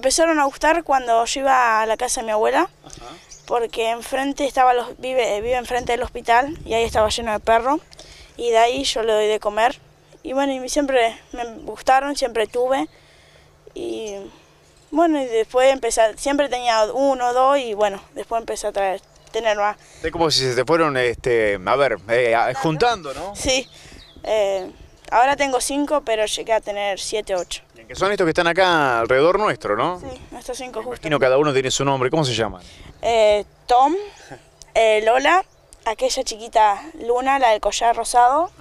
empezaron a gustar cuando yo iba a la casa de mi abuela, porque enfrente estaba los, vive, vive enfrente del hospital y ahí estaba lleno de perro y de ahí yo le doy de comer. Y bueno, y siempre me gustaron, siempre tuve. Y bueno, y después empecé, siempre tenía uno, dos y bueno, después empecé a traer, tener más. Es como si se te fueron, este, a ver, eh, juntando, ¿no? Sí. Eh, Ahora tengo cinco, pero llegué a tener siete, ocho. que son estos que están acá alrededor nuestro, ¿no? Sí, estos cinco justo. no cada uno tiene su nombre. ¿Cómo se llaman? Eh, Tom, eh, Lola, aquella chiquita Luna, la del collar rosado,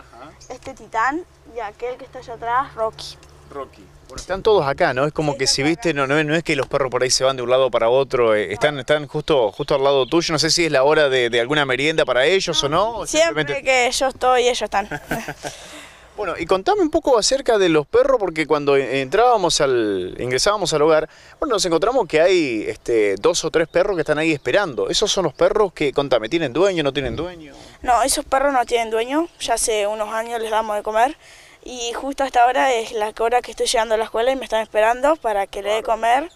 este Titán y aquel que está allá atrás, Rocky. Rocky. están todos acá, ¿no? Es como que si viste, no, no, es que los perros por ahí se van de un lado para otro, eh, están, están justo, justo al lado tuyo, no sé si es la hora de, alguna merienda para ellos o no. Siempre que yo estoy, ellos están. Bueno, y contame un poco acerca de los perros, porque cuando entrábamos al, ingresábamos al hogar, bueno, nos encontramos que hay este, dos o tres perros que están ahí esperando. ¿Esos son los perros que, contame, tienen dueño, no tienen dueño? No, esos perros no tienen dueño, ya hace unos años les damos de comer. Y justo hasta ahora es la hora que estoy llegando a la escuela y me están esperando para que le dé comer.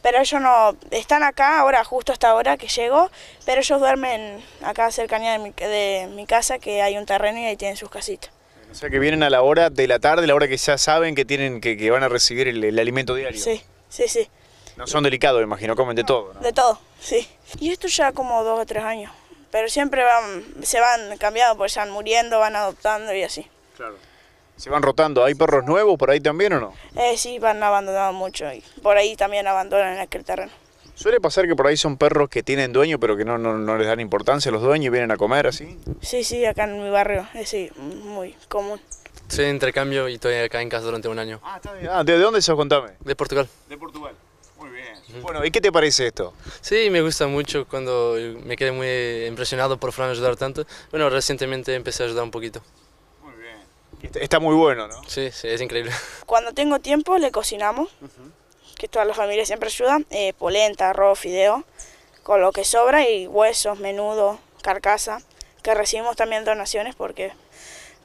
Pero ellos no, están acá ahora, justo hasta ahora que llego, pero ellos duermen acá cercanía de mi, de mi casa, que hay un terreno y ahí tienen sus casitas. O sea que vienen a la hora de la tarde, la hora que ya saben que tienen que, van a recibir el, alimento diario. Sí, sí, sí. No son delicados, imagino, comen de todo. De todo, sí. Y esto ya como dos o tres años, pero siempre van, se van cambiando, pues van muriendo, van adoptando y así. Claro. ¿Se van rotando? ¿Hay perros nuevos por ahí también o no? Eh, sí, van abandonando mucho y por ahí también abandonan el terreno. Suele pasar que por ahí son perros que tienen dueño, pero que no, no, no les dan importancia a los dueños y vienen a comer así. Sí, sí, acá en mi barrio, es eh, sí, muy común. Soy de intercambio y estoy acá en casa durante un año. Ah, está bien. Ah, ¿de dónde sos? Contame. De Portugal. De Portugal. Muy bien. Bueno, ¿y qué te parece esto? Sí, me gusta mucho cuando me quedé muy impresionado por Fran ayudar tanto. Bueno, recientemente empecé a ayudar un poquito. Muy bien. Está, muy bueno, ¿no? Sí, sí, es increíble. Cuando tengo tiempo le cocinamos que toda la familia siempre ayuda, eh, polenta, arroz, fideo, con lo que sobra y huesos, menudo, carcasa, que recibimos también donaciones porque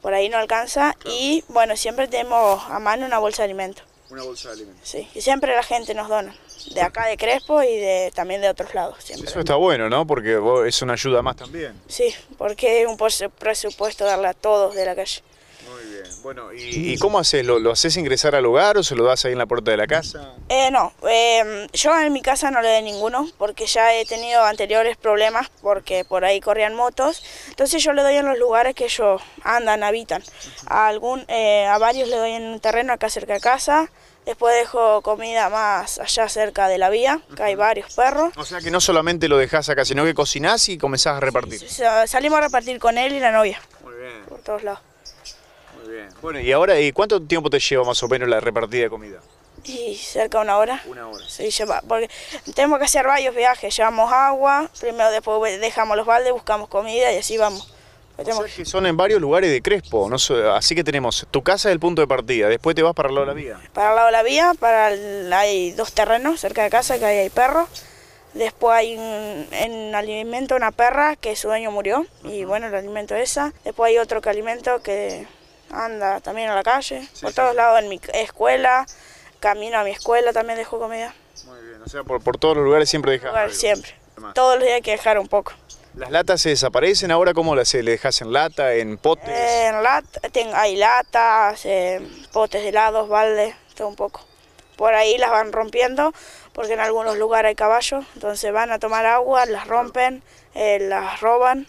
por ahí no alcanza y bueno, siempre tenemos a mano una bolsa de alimento. Una bolsa de alimento. Sí, y siempre la gente nos dona, de acá de Crespo y de también de otros lados. Siempre. Eso está bueno, ¿no? Porque es una ayuda más también. Sí, porque es un presupuesto darle a todos de la calle. Bueno, ¿y, cómo haces? ¿Lo, haces ingresar al hogar o se lo das ahí en la puerta de la casa? Eh, no, em, yo en mi casa no le doy ninguno porque ya he tenido anteriores problemas porque por ahí corrían motos. Entonces yo le doy en los lugares que ellos andan, habitan. A, algún, eh, a varios le doy en un terreno acá cerca de casa. Después dejo comida más allá cerca de la vía, que hay varios perros. O sea que no solamente lo dejás acá, sino que cocinás y comenzás a repartir. salimos a repartir con él y la novia. Por todos lados. Bueno, ¿y ahora y cuánto tiempo te lleva más o menos la repartida de comida? Y cerca de una hora. Una hora. Sí, porque tenemos que hacer varios viajes. Llevamos agua, primero después dejamos los baldes, buscamos comida y así vamos. son en varios lugares de Crespo, no así que tenemos tu casa es el punto de partida, después te vas para el lado de la vía. Para el lado de la vía, para hay dos terrenos cerca de casa que hay perros. Después hay un, alimento una perra que su dueño murió y bueno, el alimento esa. Después hay otro que alimento que anda también a la calle, por todos lados, en mi escuela, camino a mi escuela también dejo comida. Muy bien, o sea, por, todos los lugares siempre dejas Siempre, todos los días hay que dejar un poco. ¿Las latas se desaparecen ahora? ¿Cómo las eh, le dejas en lata, en potes? en lata, hay latas, eh, potes de helados, baldes, todo un poco. Por ahí las van rompiendo, porque en algunos lugares hay caballos, entonces van a tomar agua, las rompen, eh, las roban